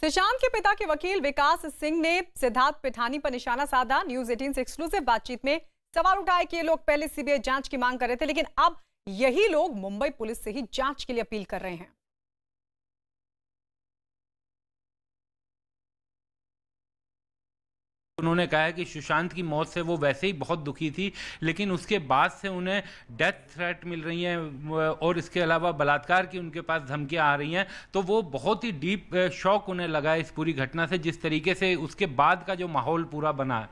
सुशांत के पिता के वकील विकास सिंह ने सिद्धार्थ पिठानी पर निशाना साधा न्यूज एटीन से एक्सक्लूसिव बातचीत में सवाल उठाए कि ये लोग पहले सीबीआई जांच की मांग कर रहे थे लेकिन अब यही लोग मुंबई पुलिस से ही जांच के लिए अपील कर रहे हैं उन्होंने कहा है कि सुशांत की मौत से वो वैसे ही बहुत दुखी थी लेकिन उसके बाद से उन्हें डेथ थ्रेट मिल रही हैं और इसके अलावा बलात्कार की उनके पास धमकियां आ रही हैं तो वो बहुत ही डीप शॉक उन्हें लगा इस पूरी घटना से जिस तरीके से उसके बाद का जो माहौल पूरा बना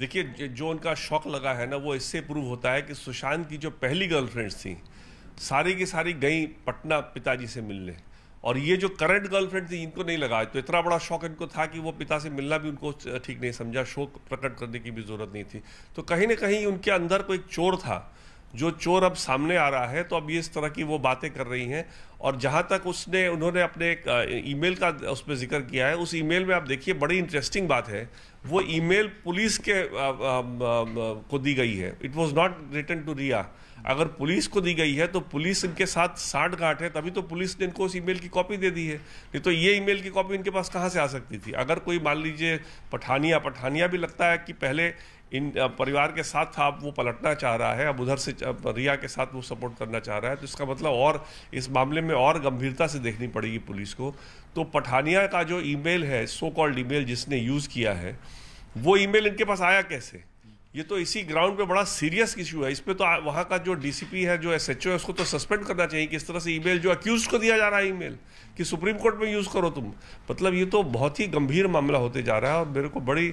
देखिए जो उनका शौक लगा है ना वो इससे प्रूव होता है कि सुशांत की जो पहली गर्लफ्रेंड थी सारी की सारी गई पटना पिताजी से मिलने और ये जो करंट गर्लफ्रेंड थी इनको नहीं लगा तो इतना बड़ा शौक इनको था कि वो पिता से मिलना भी उनको ठीक नहीं समझा शोक प्रकट करने की भी ज़रूरत नहीं थी तो कहीं ना कहीं उनके अंदर कोई चोर था जो चोर अब सामने आ रहा है तो अब ये इस तरह की वो बातें कर रही हैं और जहाँ तक उसने उन्होंने अपने एक ईमेल का उस पर जिक्र किया है उस ईमेल में आप देखिए बड़ी इंटरेस्टिंग बात है वो ईमेल पुलिस के आ, आ, आ, को दी गई है it was not return to Riya अगर पुलिस को दी गई है तो पुलिस इनके साथ साठ गांठ है तभी तो पुलिस ने इनको उस ईमेल की कॉपी दे दी है नहीं तो ये ईमेल की कॉपी इनके पास कहाँ से आ सकती थी अगर कोई मान लीजिए पठानिया पठानिया भी लगता है कि पहले इन परिवार के साथ था अब वो पलटना चाह रहा है अब उधर से रिया के साथ वो सपोर्ट करना चाह रहा है तो इसका मतलब और इस मामले में और गंभीरता से देखनी पड़ेगी पुलिस को तो पठानिया का जो ईमेल है सो कॉल्ड ईमेल जिसने यूज़ किया है वो ईमेल इनके पास आया कैसे ये तो इसी ग्राउंड पे बड़ा सीरियस इश्यू है इस पर तो वहाँ का जो डीसीपी है जो एस एच ओ है उसको तो सस्पेंड करना चाहिए किस तरह से ईमेल जो अक्यूज को दिया जा रहा है ईमेल कि सुप्रीम कोर्ट में यूज़ करो तुम मतलब ये तो बहुत ही गंभीर मामला होते जा रहा है और मेरे को बड़ी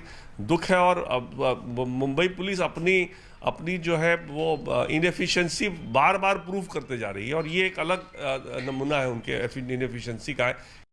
दुख है और मुंबई पुलिस अपनी अपनी जो है वो इनफिशेंसी बार बार प्रूव करते जा रही है और ये एक अलग नमूना है उनके इनफिशेंसी का है